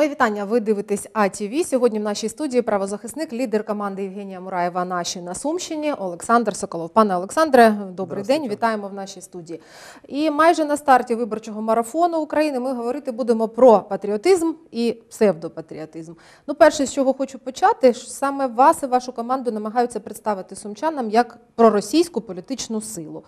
Мої вітання. Ви дивитесь АТВ. Сьогодні в нашій студії правозахисник, лідер команди Євгенія Мураєва. Наші на Сумщині, Олександр Соколов. Пане Олександре, добрий день. Вітаємо в нашій студії. І майже на старті виборчого марафону України ми говорити будемо про патріотизм і псевдопатріотизм. Ну, перше, з чого хочу почати, саме вас і вашу команду намагаються представити сумчанам як проросійську політичну силу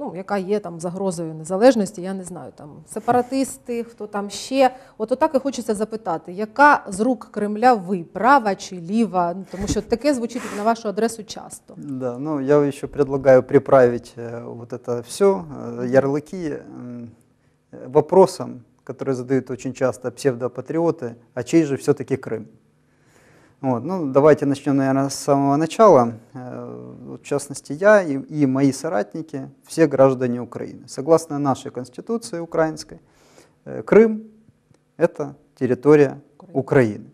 ну, яка є там загрозою незалежності, я не знаю, там сепаратисти, хто там ще. От отак і хочеться запитати, яка з рук Кремля ви, права чи ліва? Ну, тому що таке звучить на вашу адресу часто. Да, ну я ще предлагаю приправити вот е, это все, е, ярлики вопросом, который задают очень часто псевдопатриоты, а чей же все-таки Крым? Вот, ну, давайте начнем, наверное, с самого начала. Э, в частности, я и, и мои соратники, все граждане Украины. Согласно нашей Конституции украинской, э, Крым – это территория Украины.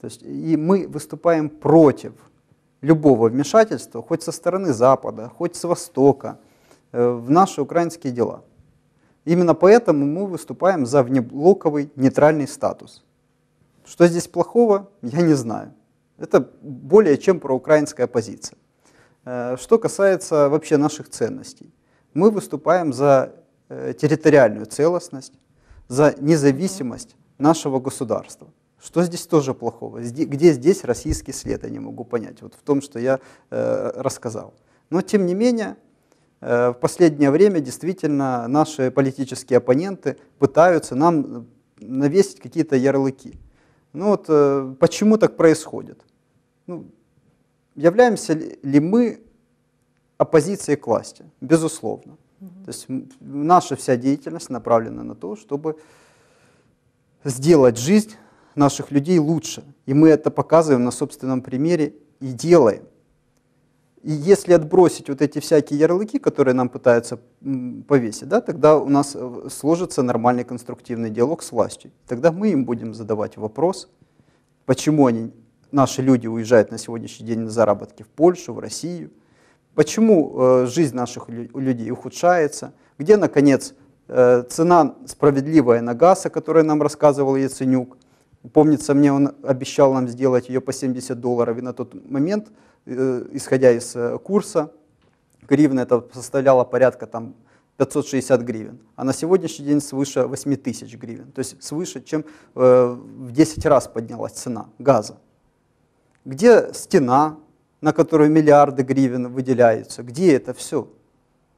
То есть, и мы выступаем против любого вмешательства, хоть со стороны Запада, хоть с Востока, э, в наши украинские дела. Именно поэтому мы выступаем за внеблоковый нейтральный статус – что здесь плохого, я не знаю. Это более чем проукраинская позиция. Э, что касается вообще наших ценностей, мы выступаем за э, территориальную целостность, за независимость нашего государства. Что здесь тоже плохого? Где здесь российский след, я не могу понять, вот в том, что я э, рассказал. Но тем не менее, в последнее время действительно наши политические оппоненты пытаются нам навесить какие-то ярлыки. Ну вот э, почему так происходит? Ну, являемся ли мы оппозицией к власти? Безусловно. Угу. То есть наша вся деятельность направлена на то, чтобы сделать жизнь наших людей лучше. И мы это показываем на собственном примере и делаем. И если отбросить вот эти всякие ярлыки, которые нам пытаются повесить, да, тогда у нас э, сложится нормальный конструктивный диалог с властью. Тогда мы им будем задавать вопрос, почему они, наши люди уезжают на сегодняшний день на заработки в Польшу, в Россию, почему э, жизнь наших людей ухудшается, где, наконец, э, цена справедливая на газ, о которой нам рассказывал Яценюк, Помнится, мне он обещал нам сделать ее по 70 долларов, и на тот момент, э, исходя из э, курса, гривна это составляла порядка там, 560 гривен, а на сегодняшний день свыше 8 тысяч гривен, то есть свыше, чем э, в 10 раз поднялась цена газа. Где стена, на которую миллиарды гривен выделяются, где это все?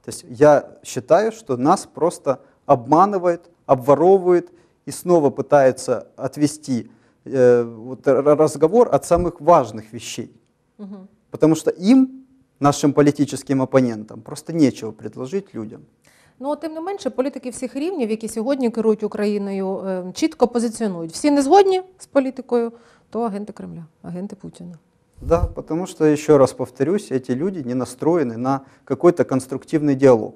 То есть я считаю, что нас просто обманывает, обворовывает и снова пытается отвести э, вот, разговор от самых важных вещей. Угу. Потому что им, нашим политическим оппонентам просто нечего предложить людям. Ну, а тим не менше, політики всіх рівнів, які сьогодні керують Україною, е, чітко позиціонують. Всі не згодні з політикою, то агенти Кремля, агенти Путіна. Да, потому что, еще раз повторюсь, эти люди не настроены на какой-то конструктивный диалог.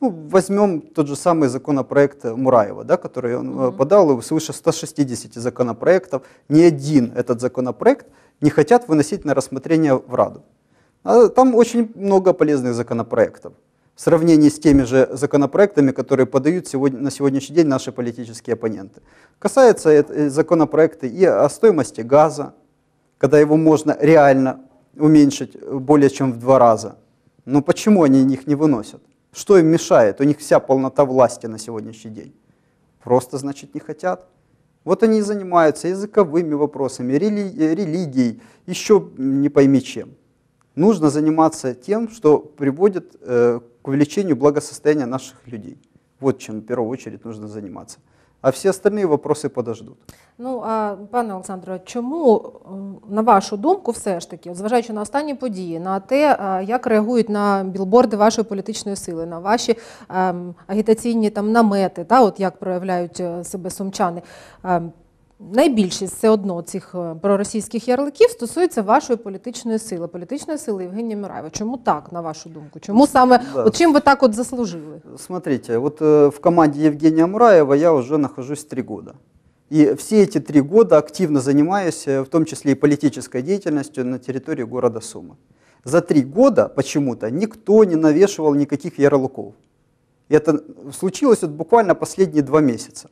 Ну, возьмем тот же самый законопроект Мураева, да, который он Mm -hmm. подал, свыше 160 законопроектов. Ни один этот законопроект не хотят выносить на рассмотрение в Раду. А там очень много полезных законопроектов в сравнении с теми же законопроектами, которые подают сегодня, на сегодняшний день наши политические оппоненты. Касается это э, законопроекта и о стоимости газа, когда его можно реально уменьшить э, более чем в два раза. Но почему они их не выносят? Что им мешает? У них вся полнота власти на сегодняшний день. Просто, значит, не хотят. Вот они и занимаются языковыми вопросами, рели религией, еще не пойми чем. Нужно заниматься тем, что приводит э, к увеличению благосостояния наших людей. Вот чем в первую очередь нужно заниматься. а всі остальні вопроси подождуть. Ну а пане Олександре, чому е, на вашу думку, все ж таки, зважаючи на останні події, на те, е, як реагують на білборди вашої політичної сили, на ваші ем, агітаційні там намети, та от як проявляють е, себе сумчани? Ем, Найбільшість все одно цих проросійських ярликів стосується вашої політичної сили, політичної сили Євгенія Мираєва. Чому так, на вашу думку? Чому ну, саме да. от чим ви так от заслужили? Смотрите, вот э, в команде Евгения Мураева я уже нахожусь три года. И все эти три года активно занимаюсь, э, в том числе и политической деятельностью на территории города Сумы. За три года почему-то никто не навешивал никаких ярлыков. И это случилось вот буквально последние два месяца.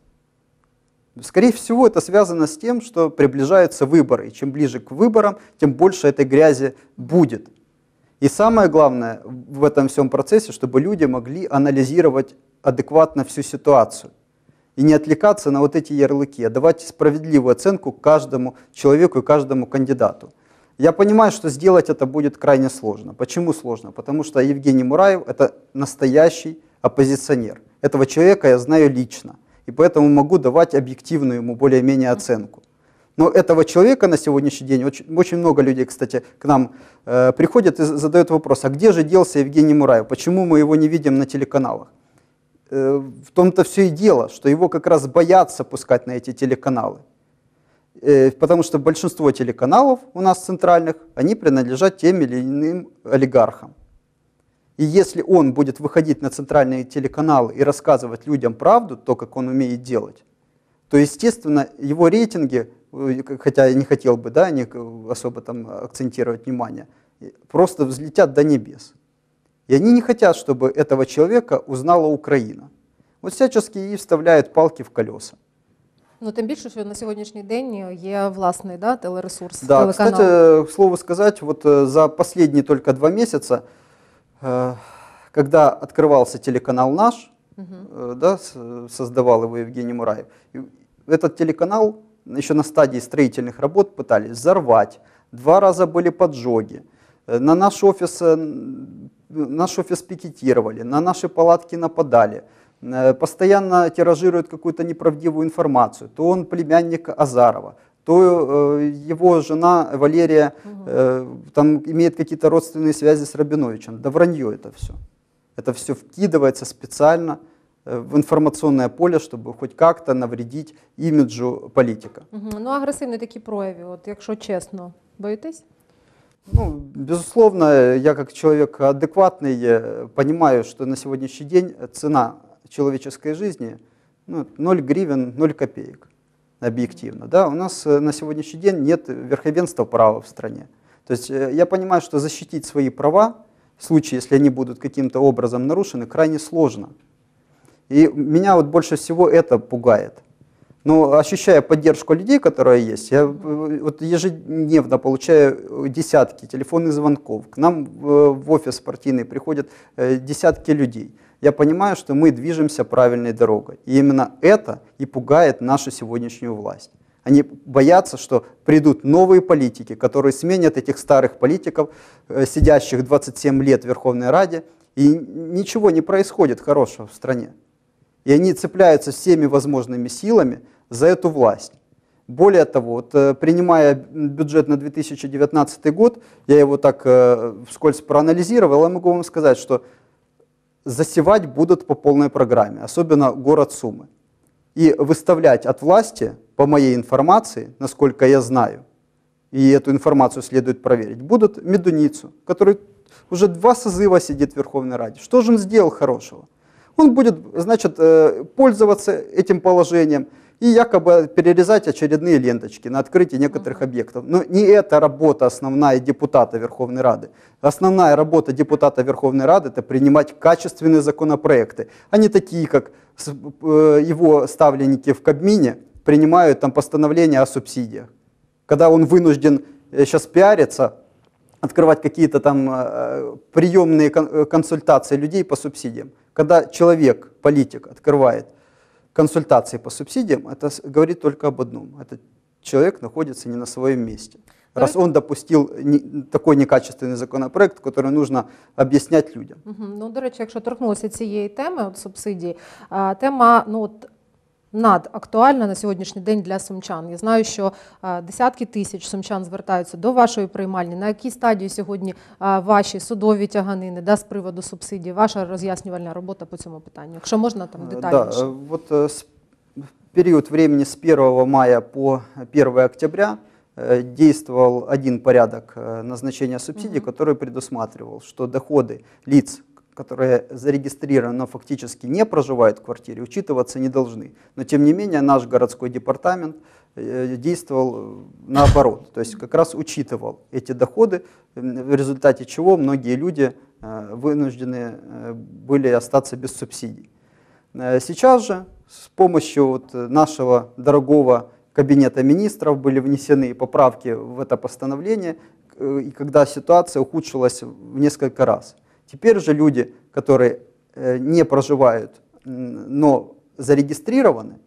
Скорее всего, это связано с тем, что приближаются выборы, и чем ближе к выборам, тем больше этой грязи будет. И самое главное в этом всем процессе, чтобы люди могли анализировать адекватно всю ситуацию и не отвлекаться на вот эти ярлыки, а давать справедливую оценку каждому человеку и каждому кандидату. Я понимаю, что сделать это будет крайне сложно. Почему сложно? Потому что Евгений Мураев – это настоящий оппозиционер. Этого человека я знаю лично – и поэтому могу давать объективную ему более-менее оценку. Но этого человека на сегодняшний день, очень, очень много людей, кстати, к нам э, приходят и задают вопрос, а где же делся Евгений Мураев, почему мы его не видим на телеканалах? Э, в том-то все и дело, что его как раз боятся пускать на эти телеканалы. Э, потому что большинство телеканалов у нас центральных, они принадлежат тем или иным олигархам. И если он будет выходить на центральные телеканалы и рассказывать людям правду, то, как он умеет делать, то, естественно, его рейтинги, э, хотя я не хотел бы да, не особо там акцентировать внимание, э, просто взлетят до небес. И они не хотят, чтобы этого человека узнала Украина. Вот всячески и вставляют палки в колеса. Ну, тем більше, що на сьогоднішній день є власний да, телересурс. Да, телеканал. Кстати, к слову сказать, вот э, за последние только два месяца Э, когда открывался телеканал «Наш», угу. да, создавал его Евгений Мураев, этот телеканал еще на стадии строительных работ пытались взорвать, два раза были поджоги, э, на наш офис, наш офис пикетировали, на наши палатки нападали, постоянно тиражируют какую-то неправдивую информацию, то он племянник Азарова, то э, его жена Валерия угу. там имеет какие-то родственные связи с Рабиновичем. Да вранье это все. Это все вкидывается специально э, в информационное поле, чтобы хоть как то навредить имиджу политика. Угу. Ну, агрессивные такие прояви, вот, якщо честно, боитесь? Ну, безусловно, я как человек адекватный понимаю, что на сегодняшний день цена человеческой жизни ну, 0 гривен, 0 копеек объективно. Да? У нас э, на сегодняшний день нет верховенства права в стране. То есть э, я понимаю, что защитить свои права в случае, если они будут каким-то образом нарушены, крайне сложно. И меня вот больше всего это пугает. Но ощущая поддержку людей, которая есть, я э, вот ежедневно получаю десятки телефонных звонков. К нам в офис партийный приходят десятки людей – я понимаю, что мы движемся правильной дорогой. И именно это и пугает нашу сегодняшнюю власть. Они боятся, что придут новые политики, которые сменят этих старых политиков, э, сидящих 27 лет в Верховной Раде, и ничего не происходит хорошего в стране. И они цепляются всеми возможными силами за эту власть. Более того, вот, э, принимая бюджет на 2019 год, я его так э, вскользь проанализировал, я могу вам сказать, что засевать будут по полной программе, особенно город Сумы. И выставлять от власти, по моей информации, насколько я знаю, и эту информацию следует проверить, будут Медуницу, который уже два созыва сидит в Верховной Раде. Что же он сделал хорошего? Он будет, значит, э, пользоваться этим положением, и якобы перерезать очередные ленточки на открытие некоторых объектов. Но не это работа основная депутата Верховной Рады. Основная работа депутата Верховной Рады – это принимать качественные законопроекты, а не такие, как э, его ставленники в Кабмине принимают там постановление о субсидиях. Когда он вынужден сейчас э, пиариться, открывать какие-то там э, приемные консультации людей по субсидиям. Когда человек, политик, открывает консультации по субсидиям, это говорит только об одном. Этот человек находится не на своем месте. Раз он допустил такой некачественный законопроект, который нужно объяснять людям. Угу. Ну, до речі, якщо торкнулися цієї теми, от субсидії, а, тема ну от надактуальна на сьогоднішній день для сумчан. Я знаю, що е, десятки тисяч сумчан звертаються до вашої приймальні. На якій стадії сьогодні е, ваші судові тяганини да, з приводу субсидій, ваша роз'яснювальна робота по цьому питанню? Якщо можна там е, детальніше. Да, вот, в времени с 1 мая по 1 октября действовал один порядок назначения субсидий, который предусматривал, что доходы лиц которые зарегистрированы, но фактически не проживают в квартире, учитываться не должны. Но тем не менее наш городской департамент э, действовал э, наоборот, то есть как раз учитывал эти доходы, в результате чего многие люди э, вынуждены были остаться без субсидий. Сейчас же с помощью вот нашего дорогого кабинета министров были внесены поправки в это постановление, и когда ситуация ухудшилась в несколько раз – Теперь же люди, которые э, не проживают, но зарегистрированы,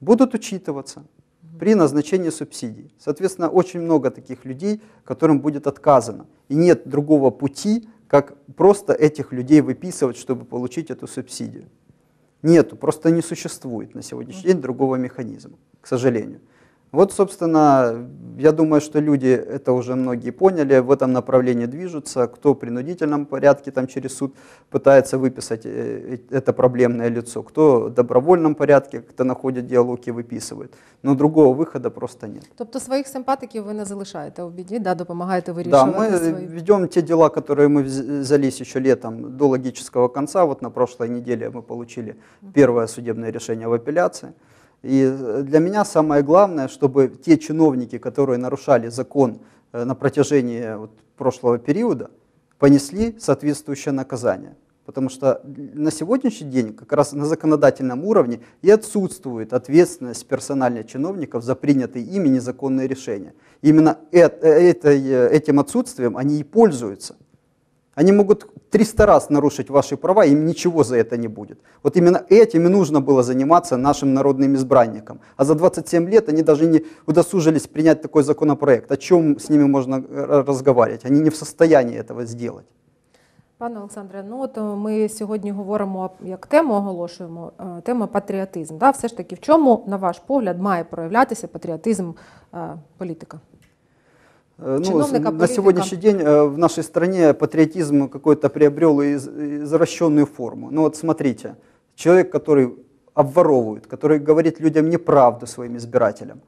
будут учитываться при назначении субсидий. Соответственно, очень много таких людей, которым будет отказано. И нет другого пути, как просто этих людей выписывать, чтобы получить эту субсидию. Нету, просто не существует на сегодняшний день другого механизма, к сожалению. Вот, собственно, я думаю, что люди это уже многие поняли, в этом направлении движутся. Кто в принудительном порядке там через суд пытается выписать э, э, это проблемное лицо, кто в добровольном порядке, кто находит диалоги, выписывает. Но другого выхода просто нет. То Тобто своих симпатиків вы не залишаете, у біді, да, помогаете вы решать. Да, мы свої... ведем те дела, которые мы взялись еще летом до логического конца. Вот на прошлой неделе мы получили первое судебное решение в апелляции. И э, для меня самое главное, чтобы те чиновники, которые нарушали закон э, на протяжении э, вот прошлого периода, понесли соответствующее наказание. Потому что на сегодняшний день как раз на законодательном уровне и отсутствует ответственность персональных чиновников за принятые ими незаконные решения. Именно этим отсутствием они и пользуются. Они могут 300 раз нарушить ваши права, им ничего за это не будет. Вот именно этим и нужно было заниматься нашим народным избранникам. А за 27 лет они даже не удосужились принять такой законопроект. О чем с ними можно э, разговаривать? Они не в состоянии этого сделать. Пане Олександре, ну от э, ми сьогодні говоримо як тему, оголошуємо тема патріотизм. Да, все ж таки, в чому, на ваш погляд, має проявлятися патріотизм політика? Э, ну, на сегодняшний день э, в нашей стране патриотизм какой-то приобрел из, извращенную форму. Ну вот смотрите, человек, который обворовывает, который говорит людям неправду своим избирателям,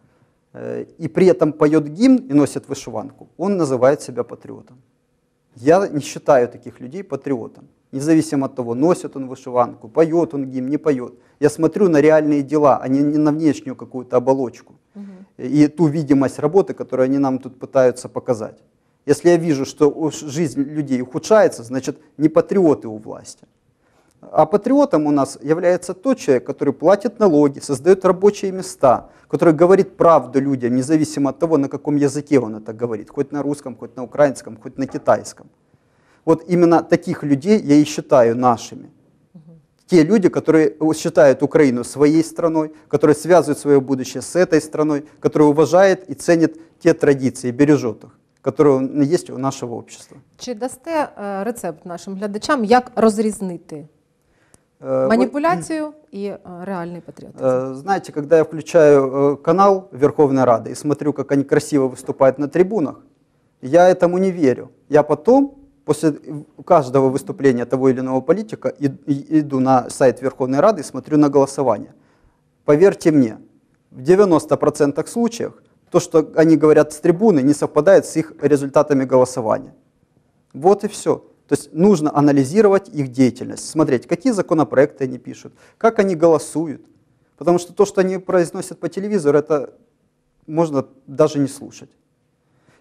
э, и при этом поет гимн и носит вышиванку, он называет себя патриотом. Я не считаю таких людей патриотом независимо от того, носит он вышиванку, поет он гимн, не поет. Я смотрю на реальные дела, а не на внешнюю какую-то оболочку и ту видимость работы, которую они нам тут пытаются показать. Если я вижу, что жизнь людей ухудшается, значит, не патриоты у власти. А патриотом у нас является тот человек, который платит налоги, создает рабочие места, который говорит правду людям, независимо от того, на каком языке он это говорит, хоть на русском, хоть на украинском, хоть на китайском. Вот именно таких людей я и считаю нашими. Те люди, которые считают Украину своей страной, которые связывают свое будущее с этой страной, которые уважают и ценят те традиции, бережут их. Которые есть у нашего общества. Чи дасте рецепт нашим глядачам, как розрізнити манипуляцию и реальный патріотизм? Знаете, когда я включаю канал Верховной Рады и смотрю, как они красиво выступают на трибунах, я этому не верю. Я потом после каждого выступления того или иного политика иду на сайт Верховной Рады и смотрю на голосование. Поверьте мне, в 90% случаев то, что они говорят с трибуны, не совпадает с их результатами голосования. Вот и все. То есть нужно анализировать их деятельность, смотреть, какие законопроекты они пишут, как они голосуют. Потому что то, что они произносят по телевизору, это можно даже не слушать.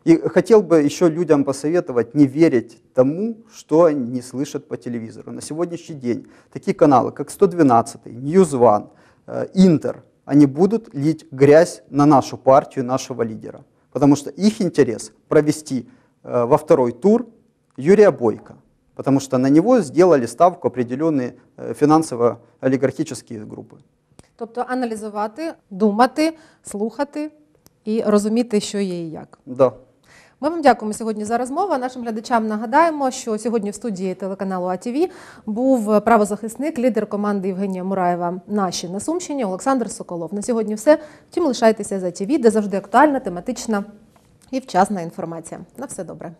И хотел бы еще людям посоветовать не верить тому, что они слышат по телевизору. На сегодняшний день такие каналы, как 112, News One, Интер, они будут лить грязь на нашу партию, нашего лидера. Потому что их интерес провести э, во второй тур Юрия Бойко. Потому что на него сделали ставку определенные э, фінансово-олігархічні групи. Тобто аналізувати, думать, слушать и розуміти, что есть и как. Да. Ми вам дякуємо сьогодні за розмову. Нашим глядачам нагадаємо, що сьогодні в студії телеканалу АТВ був правозахисник, лідер команди Євгенія Мураєва. Наші на Сумщині Олександр Соколов. На сьогодні все. Втім, лишайтеся за АТВ, де завжди актуальна, тематична і вчасна інформація. На все добре.